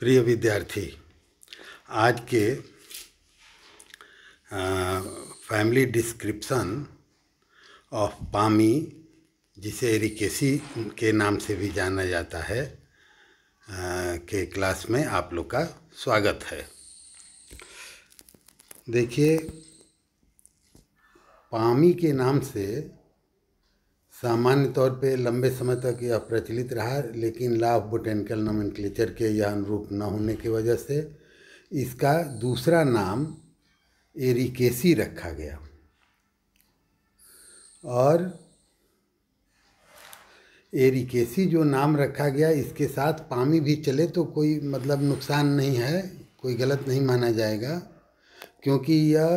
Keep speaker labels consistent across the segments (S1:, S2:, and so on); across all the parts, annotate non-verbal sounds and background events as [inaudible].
S1: प्रिय विद्यार्थी आज के फैमिली डिस्क्रिप्शन ऑफ पामी जिसे एरिकेसी के नाम से भी जाना जाता है आ, के क्लास में आप लोग का स्वागत है देखिए पामी के नाम से सामान्य तौर पे लंबे समय तक यह प्रचलित रहा लेकिन लॉ ऑफ बोटेनिकल नोमेनक्लेचर के यह अनुरूप न होने की वजह से इसका दूसरा नाम एरिकेसी रखा गया और एरिकेसी जो नाम रखा गया इसके साथ पामी भी चले तो कोई मतलब नुकसान नहीं है कोई गलत नहीं माना जाएगा क्योंकि यह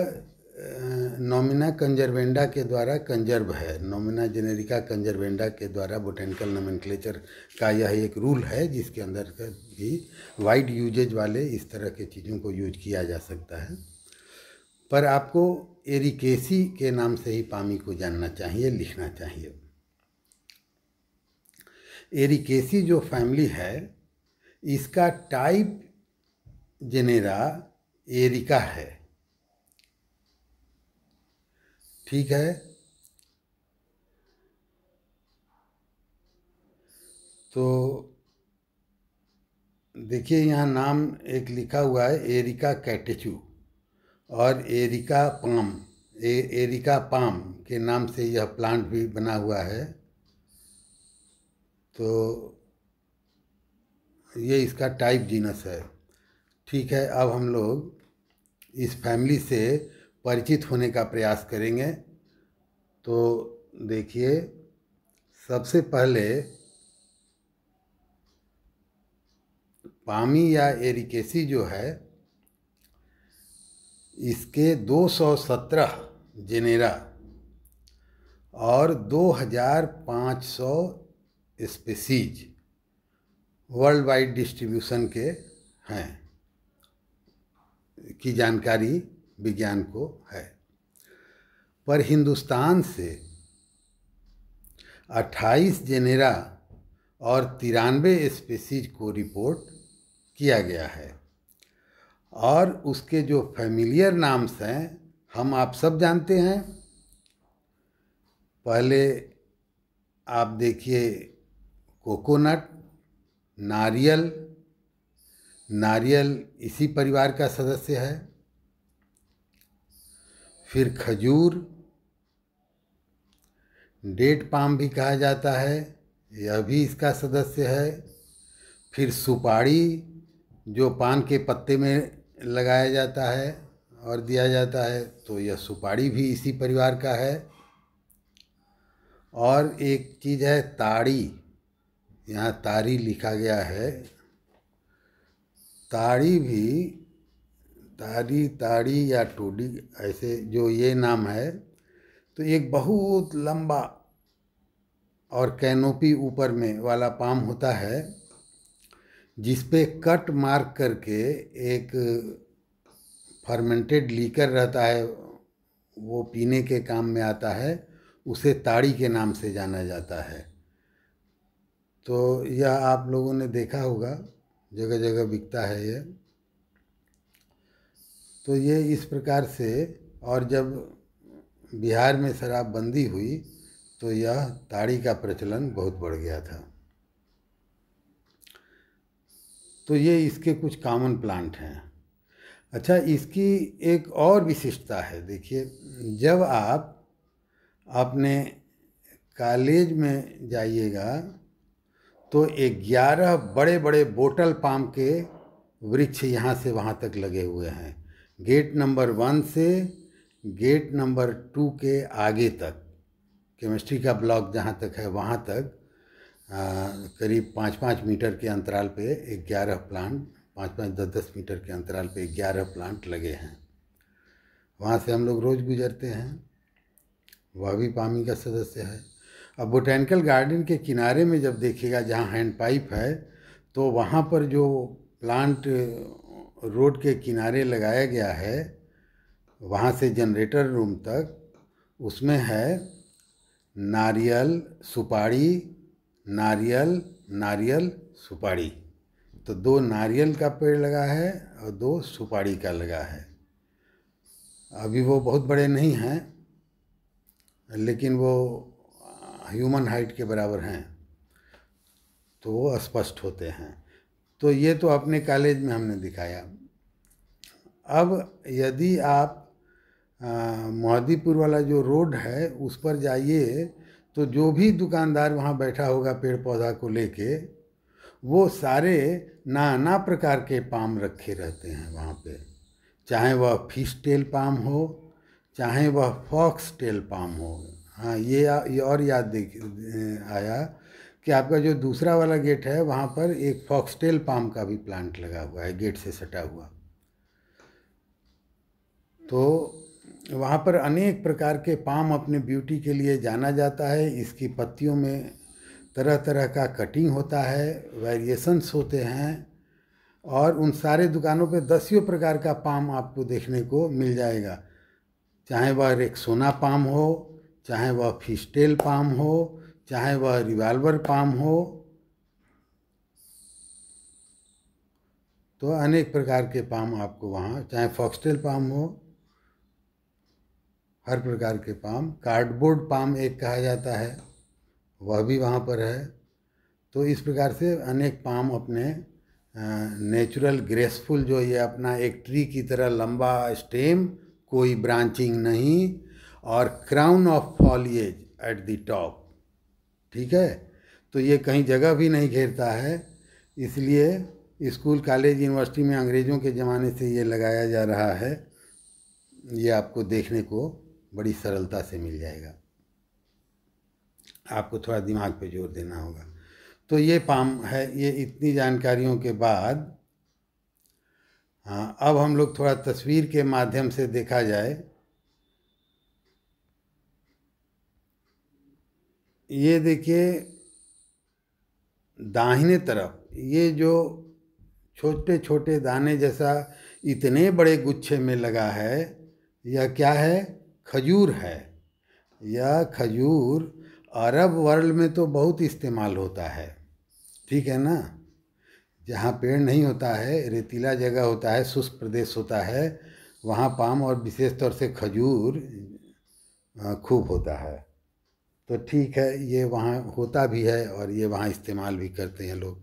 S1: नोमिना कंजर्वेंडा के द्वारा कंजर्व है नोमिना जेनेरिका कंजर्वेंडा के द्वारा बोटेनिकल नमेंक्लेचर का यह एक रूल है जिसके अंदर भी वाइड यूजेज वाले इस तरह के चीज़ों को यूज किया जा सकता है पर आपको एरिकेसी के नाम से ही पामी को जानना चाहिए लिखना चाहिए एरिकेसी जो फैमिली है इसका टाइप जेनेरा एरिका है ठीक है तो देखिए यहाँ नाम एक लिखा हुआ है एरिका कैटेचू और एरिका पाम ए, एरिका पाम के नाम से यह प्लांट भी बना हुआ है तो ये इसका टाइप जीनस है ठीक है अब हम लोग इस फैमिली से परिचित होने का प्रयास करेंगे तो देखिए सबसे पहले पामी या एरिकेसी जो है इसके 217 जेनेरा और 2500 स्पेसीज वर्ल्ड वाइड डिस्ट्रीब्यूशन के हैं की जानकारी विज्ञान को है पर हिंदुस्तान से 28 जेनेरा और तिरानवे स्पेसीज को रिपोर्ट किया गया है और उसके जो फैमिलियर नाम्स हैं हम आप सब जानते हैं पहले आप देखिए कोकोनट नारियल नारियल इसी परिवार का सदस्य है फिर खजूर डेट पाम भी कहा जाता है यह भी इसका सदस्य है फिर सुपारी जो पान के पत्ते में लगाया जाता है और दिया जाता है तो यह सुपारी भी इसी परिवार का है और एक चीज़ है ताड़ी यहाँ तारी लिखा गया है ताड़ी भी तारी ताड़ी या टोडी ऐसे जो ये नाम है तो एक बहुत लंबा और कैनोपी ऊपर में वाला पाम होता है जिस पे कट मार्क करके एक फर्मेंटेड लीकर रहता है वो पीने के काम में आता है उसे ताड़ी के नाम से जाना जाता है तो यह आप लोगों ने देखा होगा जगह जगह बिकता है यह तो ये इस प्रकार से और जब बिहार में शराबबंदी हुई तो यह ताड़ी का प्रचलन बहुत बढ़ गया था तो ये इसके कुछ कॉमन प्लांट हैं अच्छा इसकी एक और विशिष्टता है देखिए जब आप अपने कॉलेज में जाइएगा तो ग्यारह बड़े बड़े बोटल पाम के वृक्ष यहाँ से वहाँ तक लगे हुए हैं गेट नंबर वन से गेट नंबर टू के आगे तक केमिस्ट्री का ब्लॉक जहाँ तक है वहाँ तक करीब पाँच पाँच मीटर के अंतराल पे ग्यारह प्लांट पाँच पाँच दस दस मीटर के अंतराल पे ग्यारह प्लांट लगे हैं वहाँ से हम लोग रोज़ गुजरते हैं वह भी पामी का सदस्य है अब बोटैनिकल गार्डन के किनारे में जब देखिएगा जहाँ हैंड पाइप है तो वहाँ पर जो प्लांट रोड के किनारे लगाया गया है वहाँ से जनरेटर रूम तक उसमें है नारियल सुपारी नारियल नारियल सुपारी तो दो नारियल का पेड़ लगा है और दो सुपारी का लगा है अभी वो बहुत बड़े नहीं हैं लेकिन वो ह्यूमन हाइट के बराबर हैं तो वो स्पष्ट होते हैं तो ये तो अपने कॉलेज में हमने दिखाया अब यदि आप मोहदीपुर वाला जो रोड है उस पर जाइए तो जो भी दुकानदार वहाँ बैठा होगा पेड़ पौधा को लेके वो सारे नाना प्रकार के पाम रखे रहते हैं वहाँ पे चाहे वह फिश टेल पाम हो चाहे वह फॉक्स टेल पाम हो हाँ ये, ये और याद देख आया कि आपका जो दूसरा वाला गेट है वहाँ पर एक फॉक्सटेल पाम का भी प्लांट लगा हुआ है गेट से सटा हुआ तो वहाँ पर अनेक प्रकार के पाम अपने ब्यूटी के लिए जाना जाता है इसकी पत्तियों में तरह तरह का कटिंग होता है वेरिएशंस होते हैं और उन सारे दुकानों पे दसियों प्रकार का पाम आपको देखने को मिल जाएगा चाहे वह एक सोना पाम हो चाहे वह फिस्टेल पाम हो चाहे वह रिवाल्वर पाम हो तो अनेक प्रकार के पाम आपको वहाँ चाहे फॉक्सटेल पाम हो हर प्रकार के पाम कार्डबोर्ड पाम एक कहा जाता है वह भी वहाँ पर है तो इस प्रकार से अनेक पाम अपने नेचुरल ग्रेसफुल जो ये अपना एक ट्री की तरह लंबा स्टेम कोई ब्रांचिंग नहीं और crown of foliage at the top ठीक है तो ये कहीं जगह भी नहीं घेरता है इसलिए स्कूल कॉलेज यूनिवर्सिटी में अंग्रेज़ों के ज़माने से ये लगाया जा रहा है ये आपको देखने को बड़ी सरलता से मिल जाएगा आपको थोड़ा दिमाग पे जोर देना होगा तो ये पाम है ये इतनी जानकारियों के बाद हाँ अब हम लोग थोड़ा तस्वीर के माध्यम से देखा जाए ये देखिए दाहिने तरफ ये जो छोटे छोटे दाने जैसा इतने बड़े गुच्छे में लगा है यह क्या है खजूर है यह खजूर अरब वर्ल्ड में तो बहुत इस्तेमाल होता है ठीक है ना जहाँ पेड़ नहीं होता है रेतीला जगह होता है शुष्क प्रदेश होता है वहाँ पाम और विशेष तौर से खजूर खूब होता है तो ठीक है ये वहाँ होता भी है और ये वहाँ इस्तेमाल भी करते हैं लोग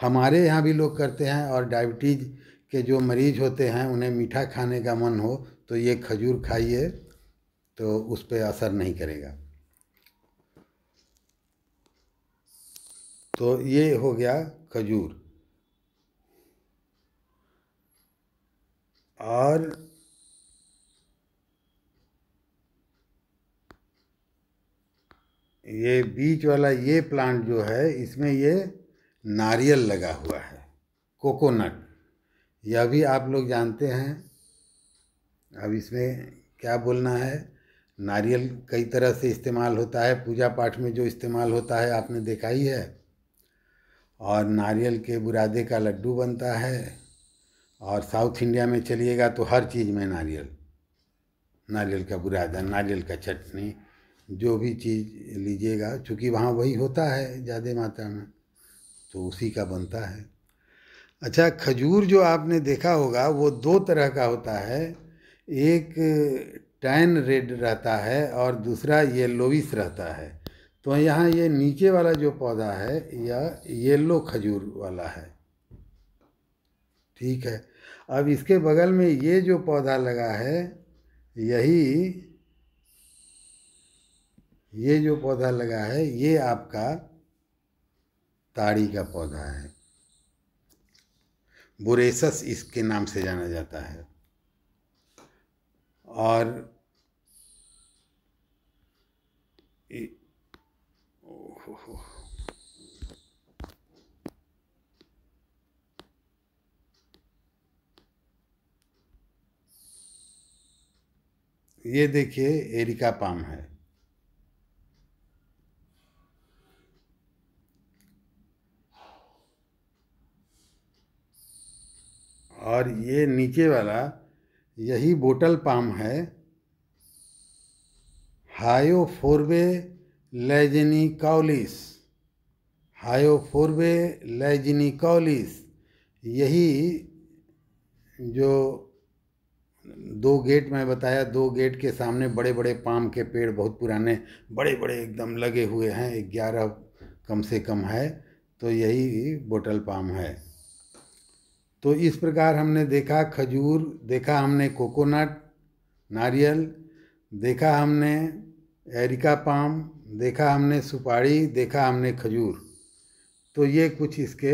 S1: हमारे यहाँ भी लोग करते हैं और डायबिटीज़ के जो मरीज़ होते हैं उन्हें मीठा खाने का मन हो तो ये खजूर खाइए तो उस पर असर नहीं करेगा तो ये हो गया खजूर और ये बीच वाला ये प्लांट जो है इसमें ये नारियल लगा हुआ है कोकोनट यह भी आप लोग जानते हैं अब इसमें क्या बोलना है नारियल कई तरह से इस्तेमाल होता है पूजा पाठ में जो इस्तेमाल होता है आपने देखा ही है और नारियल के बुरादे का लड्डू बनता है और साउथ इंडिया में चलिएगा तो हर चीज़ में नारियल नारियल का बुरादा नारियल का चटनी जो भी चीज़ लीजिएगा चूँकि वहाँ वही होता है ज़्यादा मात्रा में तो उसी का बनता है अच्छा खजूर जो आपने देखा होगा वो दो तरह का होता है एक टैन रेड रहता है और दूसरा येलोविस रहता है तो यहाँ ये नीचे वाला जो पौधा है यह येलो खजूर वाला है ठीक है अब इसके बगल में ये जो पौधा लगा है यही ये जो पौधा लगा है ये आपका ताड़ी का पौधा है बुरेसस इसके नाम से जाना जाता है और ये देखिए एरिका पाम है और ये नीचे वाला यही बोटल पाम है हायो फोरवे हायो फोरवे हायोफोर्बे कॉलिस यही जो दो गेट मैं बताया दो गेट के सामने बड़े बड़े पाम के पेड़ बहुत पुराने बड़े बड़े एकदम लगे हुए हैं ग्यारह कम से कम है तो यही बोटल पाम है तो इस प्रकार हमने देखा खजूर देखा हमने कोकोनट नारियल देखा हमने एरिका पाम देखा हमने सुपारी देखा हमने खजूर तो ये कुछ इसके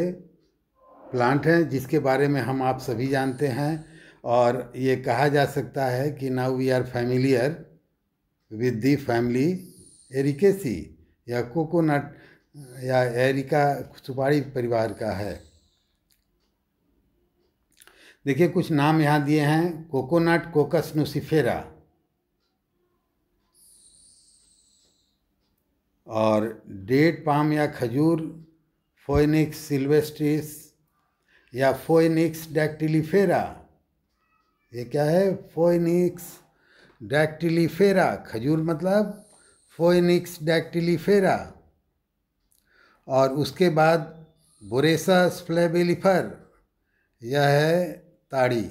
S1: प्लांट हैं जिसके बारे में हम आप सभी जानते हैं और ये कहा जा सकता है कि now we are familiar with the family Arecaceae या कोकोनट या एरिका सुपारी परिवार का है देखिए कुछ नाम यहाँ दिए हैं कोकोनट कोकस नुसिफेरा और डेट पाम या खजूर फोइनिक्स सिल्वेस्ट्रिस या फोइनिक्स डैक्टिलीफेरा ये क्या है फोइनिक्स डैक्टिलीफेरा खजूर मतलब फोइनिक्स डैक्टिलीफेरा और उसके बाद बोरेसा फ्लेबेलिफर यह है ताड़ी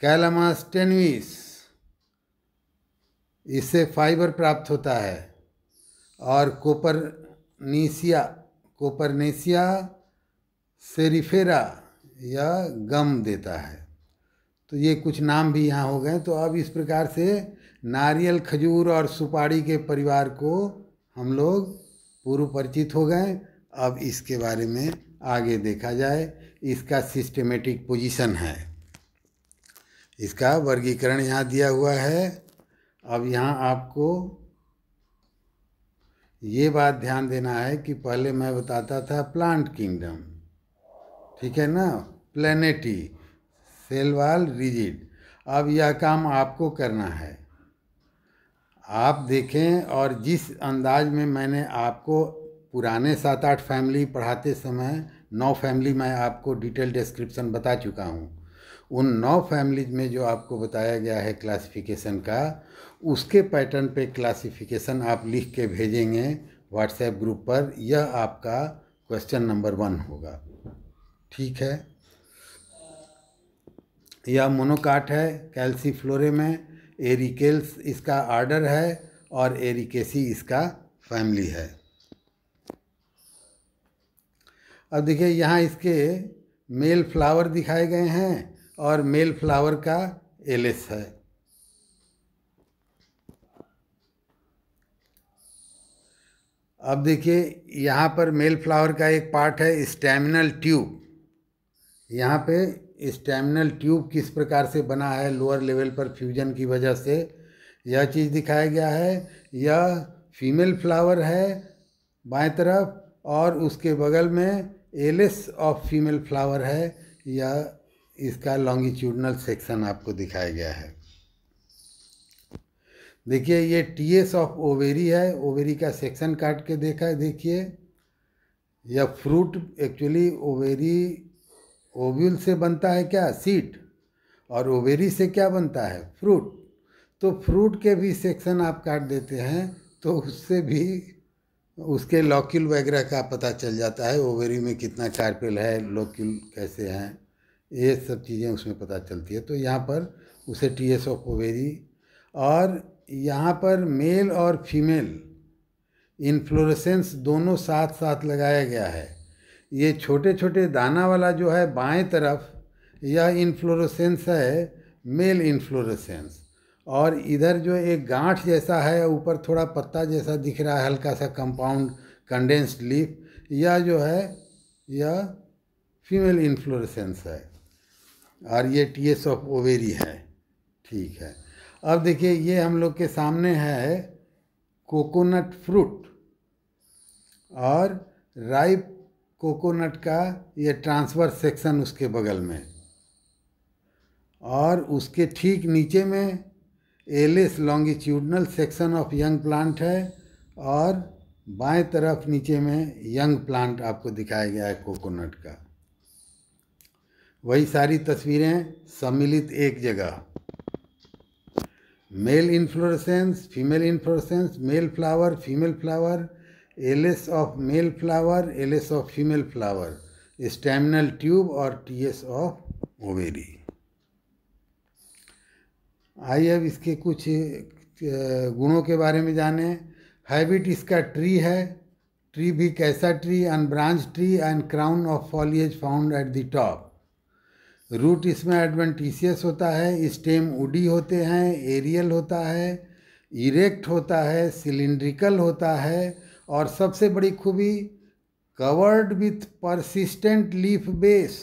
S1: कैलामास टेनविस इससे फाइबर प्राप्त होता है और कोपरनीसिया कोपरनेसिया सेरिफेरा या गम देता है तो ये कुछ नाम भी यहाँ हो गए तो अब इस प्रकार से नारियल खजूर और सुपारी के परिवार को हम लोग पूर्व परिचित हो गए अब इसके बारे में आगे देखा जाए इसका सिस्टमेटिक पोजीशन है इसका वर्गीकरण यहाँ दिया हुआ है अब यहाँ आपको ये बात ध्यान देना है कि पहले मैं बताता था प्लांट किंगडम ठीक है ना प्लेनेटी सेलवाल रिजिड अब यह काम आपको करना है आप देखें और जिस अंदाज में मैंने आपको पुराने सात आठ फैमिली पढ़ाते समय नौ फैमिली मैं आपको डिटेल डिस्क्रिप्शन बता चुका हूँ उन नौ फैमिलीज में जो आपको बताया गया है क्लासिफिकेशन का उसके पैटर्न पे क्लासिफिकेशन आप लिख के भेजेंगे व्हाट्सएप ग्रुप पर यह आपका क्वेश्चन नंबर वन होगा ठीक है यह मोनोकाट है कैल्सी फ्लोरे में एरिकेल्स इसका आर्डर है और एरिकेसी इसका फैमिली है अब देखिए यहाँ इसके मेल फ्लावर दिखाए गए हैं और मेल फ्लावर का एलेस है अब देखिए यहाँ पर मेल फ्लावर का एक पार्ट है स्टेमिनल ट्यूब यहाँ पे स्टेमिनल ट्यूब किस प्रकार से बना है लोअर लेवल पर फ्यूजन की वजह से यह चीज़ दिखाया गया है यह फीमेल फ्लावर है बाएं तरफ और उसके बगल में एलेस ऑफ फीमेल फ्लावर है या इसका लॉन्गिट्यूडनल सेक्शन आपको दिखाया गया है देखिए ये टी एस ऑफ ओवेरी है ओवेरी का सेक्शन काट के देखा देखिए या फ्रूट एक्चुअली ओवेरी ओव्यूल से बनता है क्या सीट और ओवेरी से क्या बनता है फ्रूट तो फ्रूट के भी सेक्शन आप काट देते हैं तो उससे भी उसके लॉक्यूल वगैरह का पता चल जाता है ओवरी में कितना कार्पेल है लॉक्यूल कैसे हैं ये सब चीज़ें उसमें पता चलती है तो यहाँ पर उसे टी एस ऑफ ओवेरी और यहाँ पर मेल और फीमेल इन्फ्लोरेसेंस दोनों साथ साथ लगाया गया है ये छोटे छोटे दाना वाला जो है बाएं तरफ यह इन्फ्लोरेसेंस है मेल इन्फ्लोरेसेंस और इधर जो एक गांठ जैसा है ऊपर थोड़ा पत्ता जैसा दिख रहा है हल्का सा कंपाउंड कंडेंस्ड लीफ यह जो है यह फीमेल इन्फ्लोरेसेंस है और ये टी एस ऑफ ओवेरी है ठीक है अब देखिए ये हम लोग के सामने है कोकोनट फ्रूट और राइप कोकोनट का ये ट्रांसफर सेक्शन उसके बगल में और उसके ठीक नीचे में L S longitudinal section of young plant है और बाएं तरफ नीचे में यंग प्लांट आपको दिखाया गया है कोकोनट का वही सारी तस्वीरें सम्मिलित एक जगह male inflorescence female inflorescence male flower female flower L S of male flower L S of female flower staminal tube और टीएस ऑफ ओवेरी आइए अब इसके कुछ गुणों के बारे में जाने हैबिट इसका ट्री है ट्री भी कैसा tree and branch tree and crown of foliage found at the top root इसमें एडवेंटिशियस होता है स्टेम उडी होते हैं एरियल होता है इरेक्ट होता है सिलिंड्रिकल होता है और सबसे बड़ी खूबी covered with persistent leaf base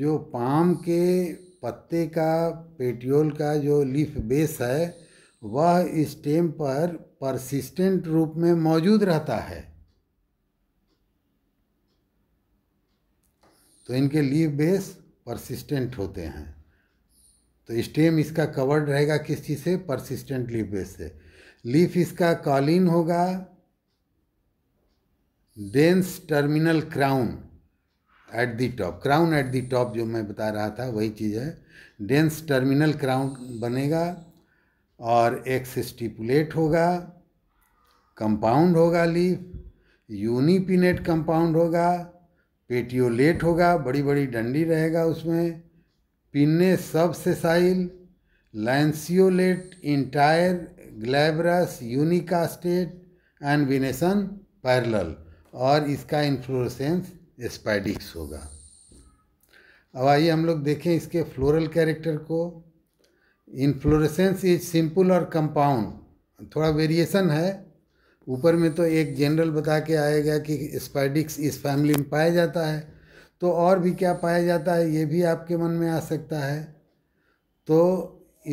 S1: जो पाम के पत्ते का पेटियोल का जो लीफ बेस है वह स्टेम पर परसिस्टेंट रूप में मौजूद रहता है तो इनके लीफ बेस परसिस्टेंट होते हैं तो स्टेम इसका कवर्ड रहेगा किस चीज़ से परसिस्टेंट लीफ बेस से लीफ इसका कॉलिन होगा dense terminal crown at the top crown at the top जो मैं बता रहा था वही चीज़ है डेंस टर्मिनल क्राउन बनेगा और एक्स स्टिपुलेट होगा कंपाउंड होगा लीफ यूनिपिनेट कंपाउंड होगा पेटियोलेट होगा बड़ी बड़ी डंडी रहेगा उसमें पिन्ने सब sessile lanceolate entire glabrous unicostate and venation parallel और इसका इन्फ्लोरसेंस स्पाइडिक्स होगा अब आइए हम लोग देखें इसके फ्लोरल कैरेक्टर को इन्फ्लोरेसेंस इज सिंपल और कंपाउंड थोड़ा वेरिएशन है ऊपर में तो एक जनरल बता के आएगा कि स्पाइडिक्स इस फैमिली में पाया जाता है तो और भी क्या पाया जाता है ये भी आपके मन में आ सकता है तो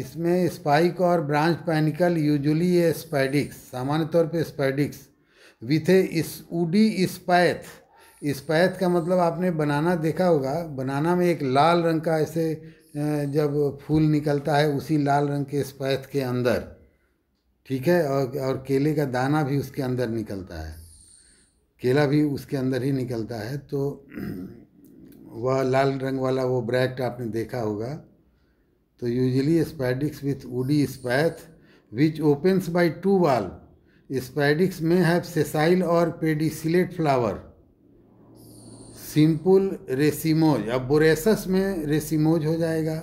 S1: इसमें स्पाइक और ब्रांच पैनिकल यूजुअली ये स्पाइडिक्स सामान्य तौर पे स्पाइडिक्स विथ ए इस ऊडी स्पाइथ स्पैथ का मतलब आपने बनाना देखा होगा बनाना में एक लाल रंग का ऐसे जब फूल निकलता है उसी लाल रंग के स्पैथ के अंदर ठीक है और और केले का दाना भी उसके अंदर निकलता है केला भी उसके अंदर ही निकलता है तो [clears throat] वह लाल रंग वाला वो ब्रैक्ट आपने देखा होगा तो usually spadix with woody spathe which opens by two valve spadix में हैव सेसाइल और पेडिसिलेट फ्लावर सिंपल रेसिमोज अब बोरेसस में रेसिमोज हो जाएगा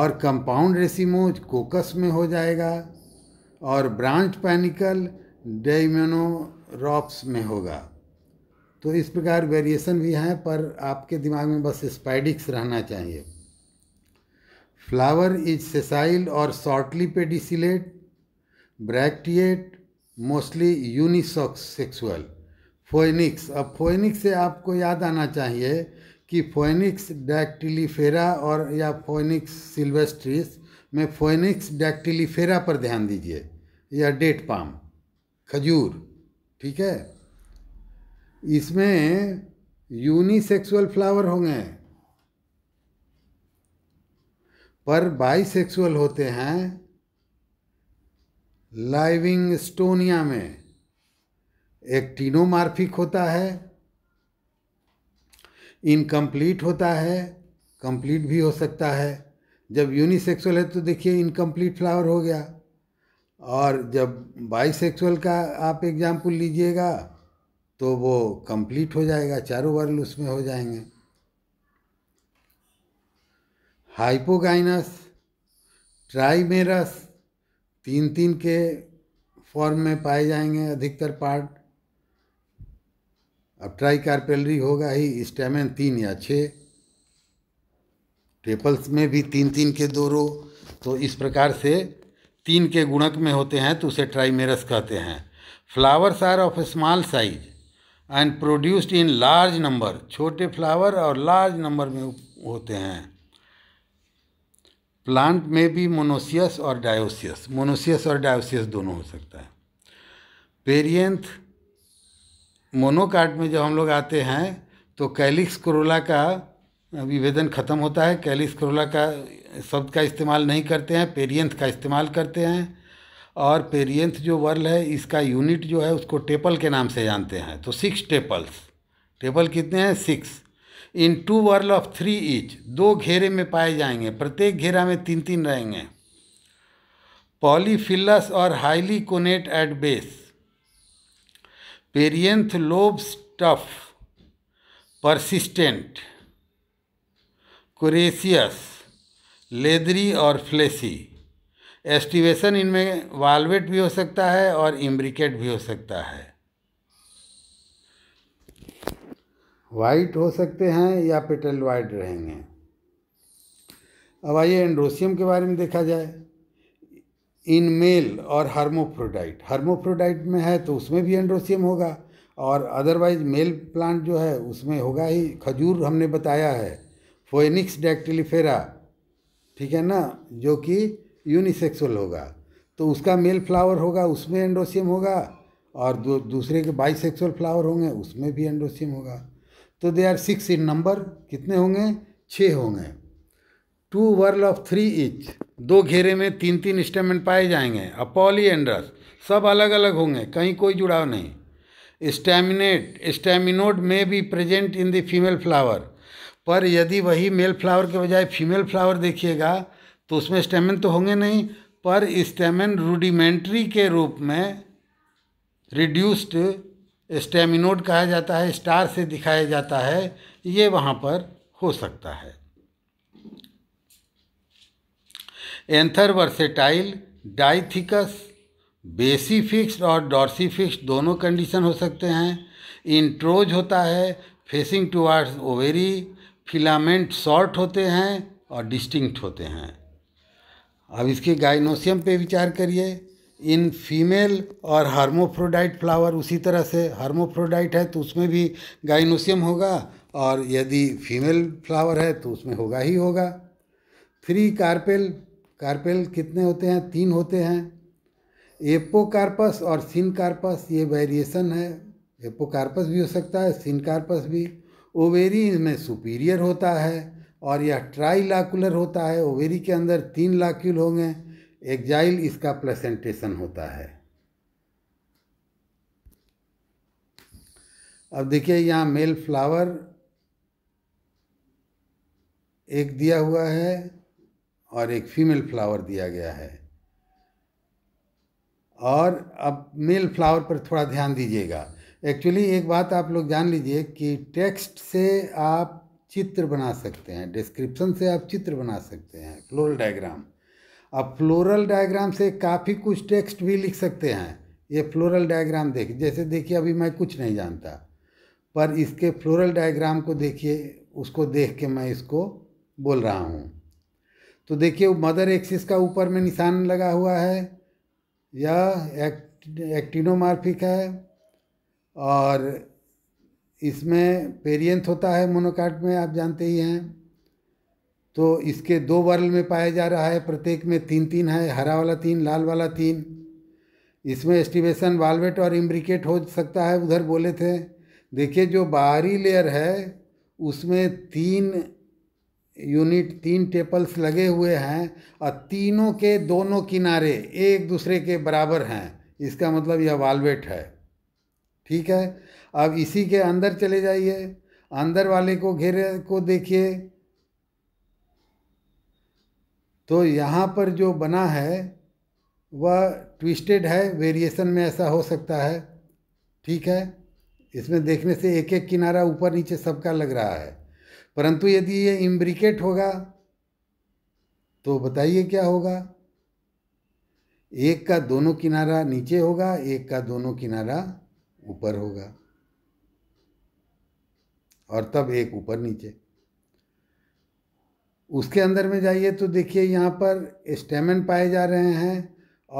S1: और कंपाउंड रेसिमोज कोकस में हो जाएगा और ब्रांच पैनिकल डेमोनोरॉप्स में होगा तो इस प्रकार वेरिएशन भी हैं पर आपके दिमाग में बस स्पाइडिक्स रहना चाहिए फ्लावर इज सेसाइल और shortly pedicellate bracteate mostly unisexual Phoenix अब फोइनिक्स से आपको याद आना चाहिए कि फोइनिक्स डैक्टिलीफेरा और या फोइनिक्स सिल्वेस्ट्रिस में फोइनिक्स डैक्टिलीफेरा पर ध्यान दीजिए या डेट पाम खजूर ठीक है इसमें यूनिसेक्सुअल फ्लावर होंगे पर बाइसेक्सुअल होते हैं लाइविंग स्टोनिया में एक्टिनोमार्फिक होता है इनकम्प्लीट होता है कंप्लीट भी हो सकता है जब यूनिसेक्सुअल है तो देखिए इनकम्प्लीट फ्लावर हो गया और जब बाइसेक्सुअल का आप एग्जाम्पल लीजिएगा तो वो कंप्लीट हो जाएगा चारों वर्ल उसमें हो जाएंगे हाइपोगाइनस ट्राइमेरस तीन तीन के फॉर्म में पाए जाएंगे अधिकतर पार्ट अब ट्राई कार्पेलरी होगा ही स्टेमिन तीन या छः ट्रिपल्स में भी तीन तीन के दो रो तो इस प्रकार से तीन के गुणक में होते हैं तो उसे ट्राइमेरस कहते हैं flowers are of small size and produced in large number छोटे फ्लावर और लार्ज नंबर में होते हैं प्लांट में भी मोनोसियस और डायोसियस मोनोसियस और डायोसियस दोनों हो सकता है पेरियंथ मोनोकार्ट में जब हम लोग आते हैं तो कैलिक्स करोला का विभेदन ख़त्म होता है कैलिक्स करोला का शब्द का इस्तेमाल नहीं करते हैं पेरियंथ का इस्तेमाल करते हैं और पेरियंथ जो वर्ल है इसका यूनिट जो है उसको टेपल के नाम से जानते हैं तो सिक्स टेपल्स टेबल कितने हैं six in two whorl of three each दो घेरे में पाए जाएंगे प्रत्येक घेरा में तीन तीन रहेंगे पॉलीफिलस और highly connate at base perianth lobe stiff persistent coriaceous leathery और फ्लेसी एस्टिवेशन इनमें वालवेट भी हो सकता है और इम्ब्रिकेट भी हो सकता है वाइट हो सकते हैं या पेटल वाइट रहेंगे अब आइए एंड्रोसियम के बारे में देखा जाए इन मेल और हार्मोफ्रोडाइट हार्मोफ्रोडाइट में है तो उसमें भी एंड्रोसियम होगा और अदरवाइज मेल प्लांट जो है उसमें होगा ही खजूर हमने बताया है फोएनिक्स डैक्टिलिफेरा ठीक है ना जो कि यूनिसेक्सुअल होगा तो उसका मेल फ्लावर होगा उसमें एंड्रोसियम होगा और दो दूसरे के बाइसेक्सुअल फ्लावर होंगे उसमें भी एंड्रोसियम होगा तो they are six in number कितने होंगे छः होंगे two whorl of three each दो घेरे में तीन तीन स्टेमेंट पाए जाएंगे अपॉली एंड्रस सब अलग अलग होंगे कहीं कोई जुड़ाव नहीं स्टेमिनेट स्टेमिनोड में भी present in the female flower पर यदि वही मेल फ्लावर के बजाय फीमेल फ्लावर देखिएगा तो उसमें स्टेमिन तो होंगे नहीं पर स्टेमिन रूडिमेंट्री के रूप में रिड्यूस्ड स्टेमिनोड कहा जाता है स्टार से दिखाया जाता है ये वहाँ पर हो सकता है एंथर वर्सेटाइल डाइथिकस फिक्स और फिक्स दोनों कंडीशन हो सकते हैं इंट्रोज होता है facing towards ovary filament short होते हैं और डिस्टिंक्ट होते हैं अब इसके गाइनोसियम पे विचार करिए इन फीमेल और हार्मोफ्रोडाइट फ्लावर उसी तरह से हार्मोफ्रोडाइट है तो उसमें भी गाइनोसियम होगा और यदि फीमेल फ्लावर है तो उसमें होगा ही होगा थ्री कार्पेल कार्पेल कितने होते हैं तीन होते हैं एपोकार्पस और सिनकार्पस ये वेरिएशन है एपोकार्पस भी हो सकता है सिनकार्पस भी ओवेरी इसमें सुपीरियर होता है और यह लाकुलर होता है ओवेरी के अंदर तीन लाक्यूल होंगे एग्जाइल इसका प्लेसेंटेशन होता है अब देखिए यहाँ मेल फ्लावर एक दिया हुआ है और एक फीमेल फ्लावर दिया गया है और अब मेल फ्लावर पर थोड़ा ध्यान दीजिएगा एक्चुअली एक बात आप लोग जान लीजिए कि टेक्स्ट से आप चित्र बना सकते हैं डिस्क्रिप्शन से आप चित्र बना सकते हैं फ्लोरल डायग्राम अब फ्लोरल डायग्राम से काफ़ी कुछ टेक्स्ट भी लिख सकते हैं ये फ्लोरल डायग्राम देख जैसे देखिए अभी मैं कुछ नहीं जानता पर इसके फ्लोरल डायग्राम को देखिए उसको देख के मैं इसको बोल रहा हूँ तो देखिए मदर एक्सिस का ऊपर में निशान लगा हुआ है यह एक्ट एक्टिनोमार्फिक है और इसमें पेरियंथ होता है मोनोकार्ट में आप जानते ही हैं तो इसके दो वर्ल में पाया जा रहा है प्रत्येक में तीन तीन है हरा वाला तीन लाल वाला तीन इसमें एस्टिवेशन वाल्वेट और इम्ब्रिकेट हो सकता है उधर बोले थे देखिए जो बाहरी लेयर है उसमें तीन यूनिट तीन टेपल्स लगे हुए हैं और तीनों के दोनों किनारे एक दूसरे के बराबर हैं इसका मतलब यह वालवेट है ठीक है अब इसी के अंदर चले जाइए अंदर वाले को घेरे को देखिए तो यहाँ पर जो बना है वह ट्विस्टेड है वेरिएशन में ऐसा हो सकता है ठीक है इसमें देखने से एक एक किनारा ऊपर नीचे सबका लग रहा है परंतु यदि ये इम्ब्रिकेट होगा तो बताइए क्या होगा एक का दोनों किनारा नीचे होगा एक का दोनों किनारा ऊपर होगा और तब एक ऊपर नीचे उसके अंदर में जाइए तो देखिए यहाँ पर स्टेमन पाए जा रहे हैं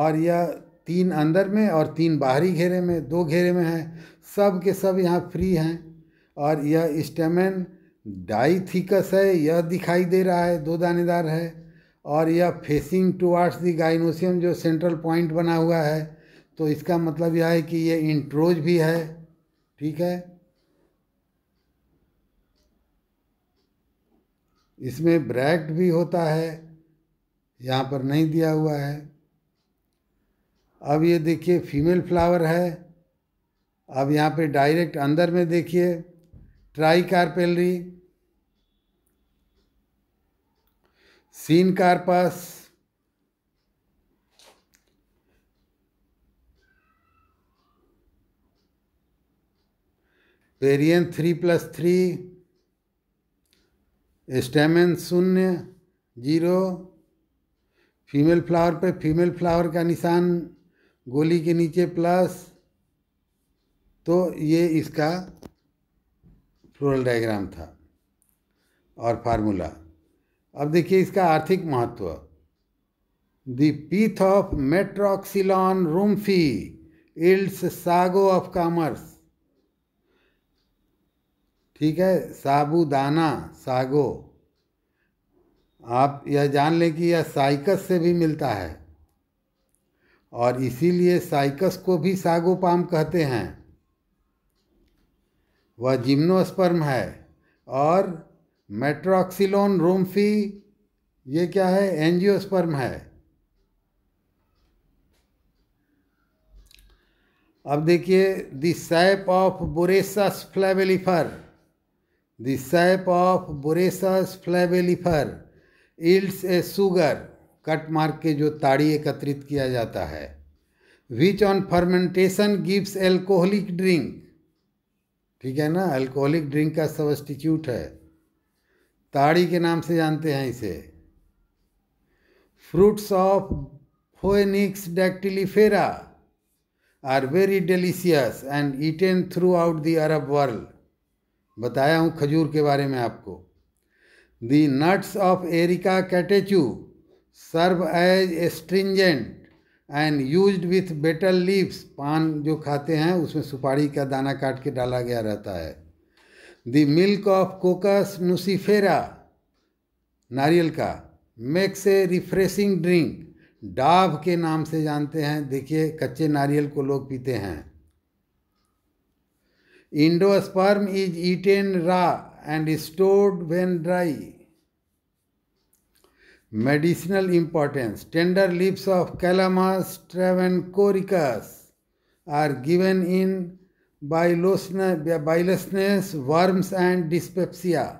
S1: और यह तीन अंदर में और तीन बाहरी घेरे में दो घेरे में हैं सब के सब यहाँ फ्री हैं और यह स्टेमन डाइथिकस है यह दिखाई दे रहा है दो दानेदार है और यह फेसिंग टुवार्ड्स दी गाइनोसियम जो सेंट्रल पॉइंट बना हुआ है तो इसका मतलब यह है कि यह इंट्रोज भी है ठीक है इसमें ब्रैक्ट भी होता है यहाँ पर नहीं दिया हुआ है अब ये देखिए फीमेल फ्लावर है अब यहाँ पे डायरेक्ट अंदर में देखिए seen carpels perianth three plus three stamen शून्य जीरो फीमेल फ्लावर पे फीमेल फ्लावर का निशान गोली के नीचे प्लस तो ये इसका फ्लोरल डायग्राम था और फार्मूला अब देखिए इसका आर्थिक महत्व the pith of Metroxylon rumphii yields sago of commerce ठीक है साबुदाना सागो आप यह जान लें कि यह साइकस से भी मिलता है और इसीलिए साइकस को भी सागो पाम कहते हैं वह जिम्नोस्पर्म है और मेट्रोक्सिलोन रोमफी ये क्या है एंजियोस्पर्म है अब देखिए the sap of Borassus flabellifer the sap of Borassus flabellifer yields a sugar cut mark के जो ताड़ी एकत्रित किया जाता है which on fermentation gives alcoholic drink ठीक है ना अल्कोहलिक ड्रिंक का सबस्टिट्यूट है ताड़ी के नाम से जानते हैं इसे fruits of Phoenix dactylifera are very delicious and eaten throughout the Arab world बताया हूँ खजूर के बारे में आपको the nuts of Areca catechu serve as astringent and use with betel leaves पान जो खाते हैं उसमें सुपारी का दाना काट के डाला गया रहता है the milk of Cocos nucifera नारियल का मेक्स ए रिफ्रेशिंग ड्रिंक डाभ के नाम से जानते हैं देखिए कच्चे नारियल को लोग पीते हैं endosperm is eaten raw and stored when dry Medicinal importance. Tender leaves of Calamus travancoricus are given in bilelessness, worms and dyspepsia.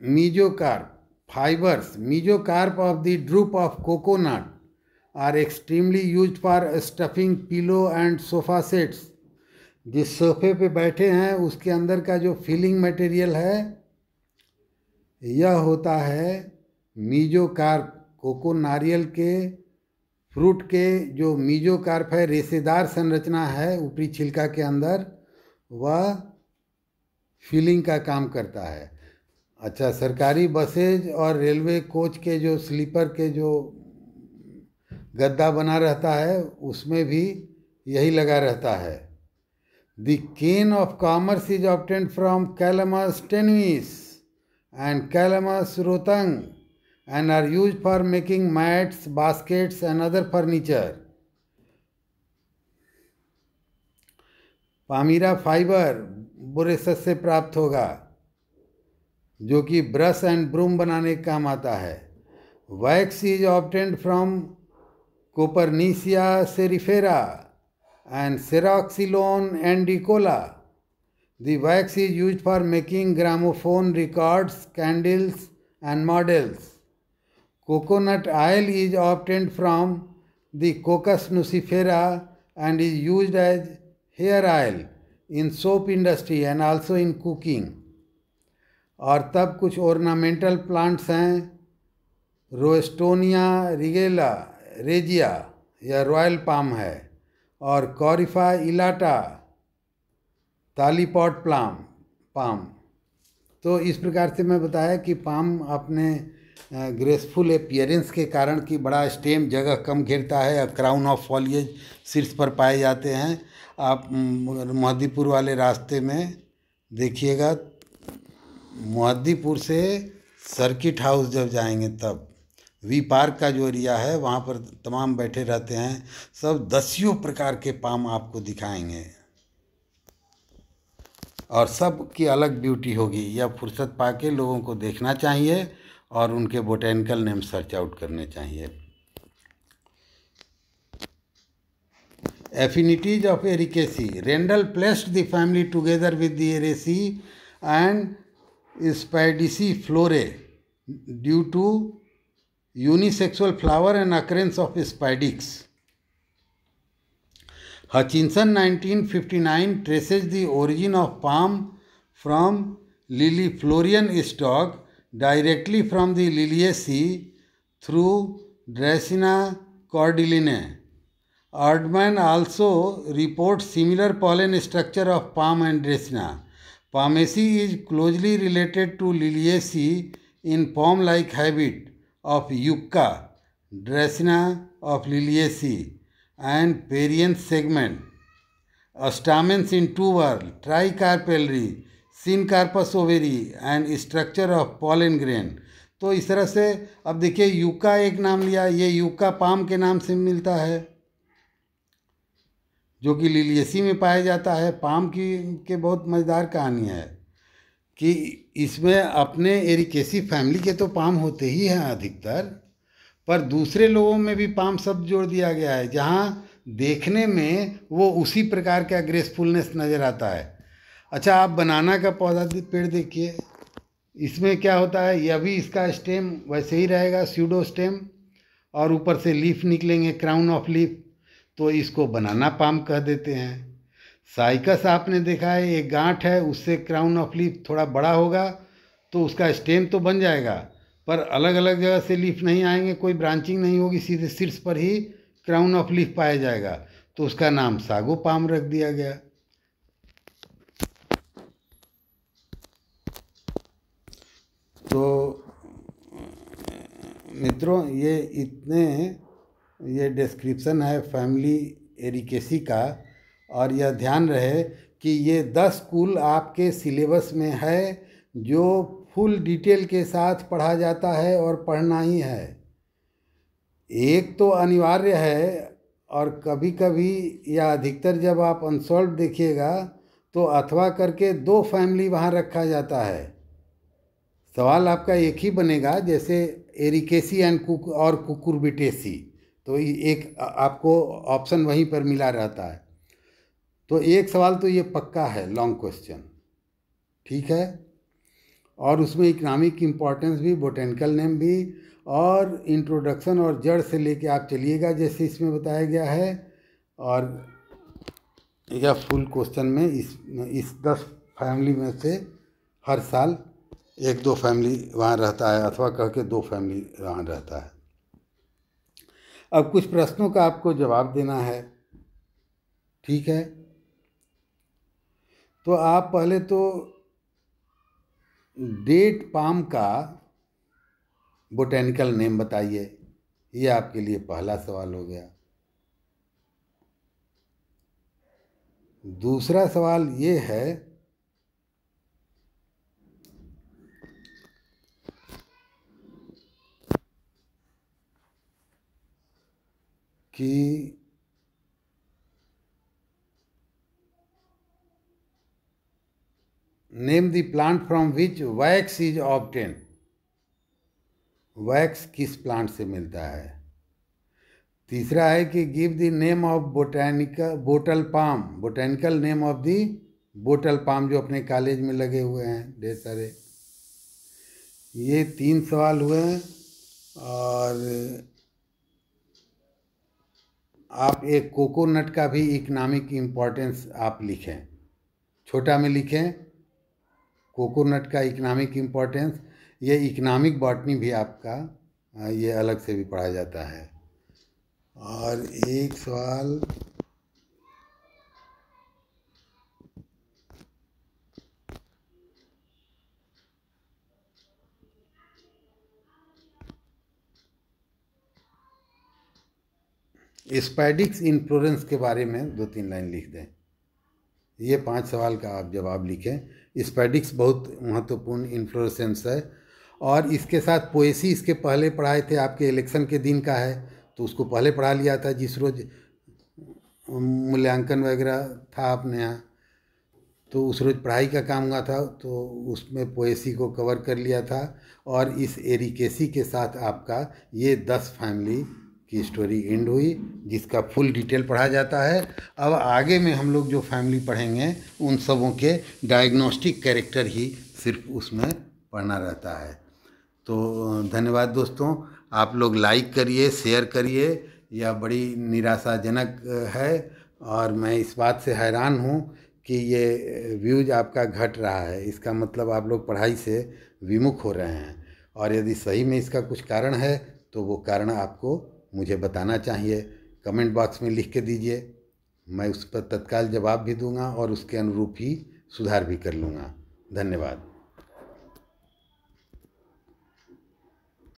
S1: Mesocarp. Fibers. Mesocarp of the drupe of coconut are extremely used for stuffing pillow and sofa sets जिस सोफे पे बैठे हैं उसके अंदर का जो feeling material है यह होता है मीजो कार्प कोको नारियल के फ्रूट के जो मीजो कार्प है रेसेदार संरचना है ऊपरी छिलका के अंदर वह फीलिंग का काम करता है अच्छा सरकारी बसेज और रेलवे कोच के जो स्लीपर के जो गद्दा बना रहता है उसमें भी यही लगा रहता है the cane of commerce is obtained from Calamus tenuis and Calamus rotang and are use for making mats baskets and other furniture palmyra fibre Borassus से प्राप्त होगा जो कि ब्रश एंड ब्रूम बनाने के काम आता है wax is obtained from Copernicia serifera, and Ceroxylon andicola. The wax is used for making gramophone records, candles, and models. Coconut oil is obtained from the Cocos nucifera and is used as hair oil in soap industry and also in cooking. और तब कुछ ornamental plants हैं Roystonea रिगेला regia या royal palm है और कॉरिफा इलाटा तालीपॉट प्लाम palm तो इस प्रकार से मैं बताया कि पाम अपने ग्रेसफुल अपियरेंस के कारण कि बड़ा स्टेम जगह कम घेरता है या क्राउन ऑफ फॉलिएज शीर्ष पर पाए जाते हैं आप मोहद्दीपुर वाले रास्ते में देखिएगा मोहद्दीपुर से सर्किट हाउस जब जाएंगे तब वी पार्क का जो एरिया है वहाँ पर तमाम बैठे रहते हैं सब दसियों प्रकार के पाम आपको दिखाएंगे और सब की अलग ब्यूटी होगी यह फुर्सत पा के लोगों को देखना चाहिए और उनके बोटेनिकल नेम सर्च आउट करने चाहिए affinities of Arecaceae Rendle placed the family together with the Araceae and Spadiciflorae due to unisexual flower and occurrence of spidex. Hutchinson 1959 traces the origin of palm from Liliflorian stock directly from the Liliaceae through Dracaena cordyline. Erdmann also reports similar pollen structure of palm and Dracaena. Palmaceae is closely related to Liliaceae in palm-like habit of Yucca, Dracena of Liliaceae, and Parian segment. Stamens in tuber, tricarpellary, syncarpus ovary and structure of pollen grain. तो इस तरह से अब देखिए yucca एक नाम लिया ये यूका पाम के नाम से मिलता है जो कि लिलियसी में पाया जाता है पाम की के बहुत मज़ेदार कहानी है कि इसमें अपने एरिकेसी फैमिली के तो पाम होते ही हैं अधिकतर पर दूसरे लोगों में भी पाम शब्द जोड़ दिया गया है जहाँ देखने में वो उसी प्रकार का ग्रेसफुलनेस नज़र आता है अच्छा आप बनाना का पौधा पेड़ देखिए इसमें क्या होता है यह भी इसका स्टेम वैसे ही रहेगा स्यूडो स्टेम और ऊपर से लीफ निकलेंगे क्राउन ऑफ लीफ तो इसको बनाना पाम कह देते हैं साइकस आपने देखा है एक गांठ है उससे क्राउन ऑफ लीफ थोड़ा बड़ा होगा तो उसका स्टेम तो बन जाएगा पर अलग अलग जगह से लीफ नहीं आएंगे कोई ब्रांचिंग नहीं होगी सीधे शीर्ष पर ही क्राउन ऑफ लीफ पाया जाएगा तो उसका नाम सागो पाम रख दिया गया तो मित्रों ये इतने ये डिस्क्रिप्शन है फैमिली एरिकेसी का और यह ध्यान रहे कि ये दस कुल आपके सिलेबस में है जो फुल डिटेल के साथ पढ़ा जाता है और पढ़ना ही है एक तो अनिवार्य है और कभी कभी या अधिकतर जब आप अनसॉल्व देखिएगा तो अथवा करके दो फैमिली वहाँ रखा जाता है सवाल आपका एक ही बनेगा जैसे एरिकेसी एंड कुक और कुकुरबिटेसी तो एक आपको ऑप्शन वहीं पर मिला रहता है तो एक सवाल तो ये पक्का है लॉन्ग क्वेश्चन ठीक है और उसमें इकनॉमिक इम्पोर्टेंस भी बोटेनिकल नेम भी और इंट्रोडक्शन और जड़ से लेके आप चलिएगा जैसे इसमें बताया गया है और यह फुल क्वेश्चन में इस इस दस फैमिली में से हर साल एक दो फैमिली वहाँ रहता है अथवा कह के दो फैमिली वहाँ रहता है अब कुछ प्रश्नों का आपको जवाब देना है ठीक है तो आप पहले तो डेट पाम का बोटेनिकल नेम बताइए ये आपके लिए पहला सवाल हो गया दूसरा सवाल ये है कि name the plant from which wax is obtain wax किस प्लांट से मिलता है तीसरा है कि give the name of botanical bottle palm botanical name of the bottle palm जो अपने कॉलेज में लगे हुए हैं ढेर सारे ये तीन सवाल हुए हैं और आप एक कोकोनट का भी इकनॉमिक इम्पोर्टेंस आप लिखें छोटा में लिखें कोकोनट का इकनॉमिक इम्पोर्टेंस ये इकनॉमिक बॉटनी भी आपका ये अलग से भी पढ़ा जाता है और एक सवाल स्पाइडिक्स इन्फ्लोरेंस के बारे में दो तीन लाइन लिख दें ये पांच सवाल का आप जवाब लिखें स्पैडिक्स बहुत महत्वपूर्ण इन्फ्लोरेसेंस है और इसके साथ पोएसी इसके पहले पढ़ाए थे आपके इलेक्शन के दिन का है तो उसको पहले पढ़ा लिया था जिस रोज़ मूल्यांकन वगैरह था आपने यहाँ तो उस रोज़ पढ़ाई का काम हुआ था तो उसमें पोएसी को कवर कर लिया था और इस एरिकेसी के साथ आपका ये दस फैमिली की स्टोरी एंड हुई जिसका फुल डिटेल पढ़ा जाता है अब आगे में हम लोग जो फैमिली पढ़ेंगे उन सबों के डायग्नोस्टिक कैरेक्टर ही सिर्फ उसमें पढ़ना रहता है तो धन्यवाद दोस्तों आप लोग लाइक करिए शेयर करिए यह बड़ी निराशाजनक है और मैं इस बात से हैरान हूँ कि ये व्यूज आपका घट रहा है इसका मतलब आप लोग पढ़ाई से विमुख हो रहे हैं और यदि सही में इसका कुछ कारण है तो वो कारण आपको मुझे बताना चाहिए कमेंट बॉक्स में लिख के दीजिए मैं उस पर तत्काल जवाब भी दूंगा और उसके अनुरूप ही सुधार भी कर लूँगा धन्यवाद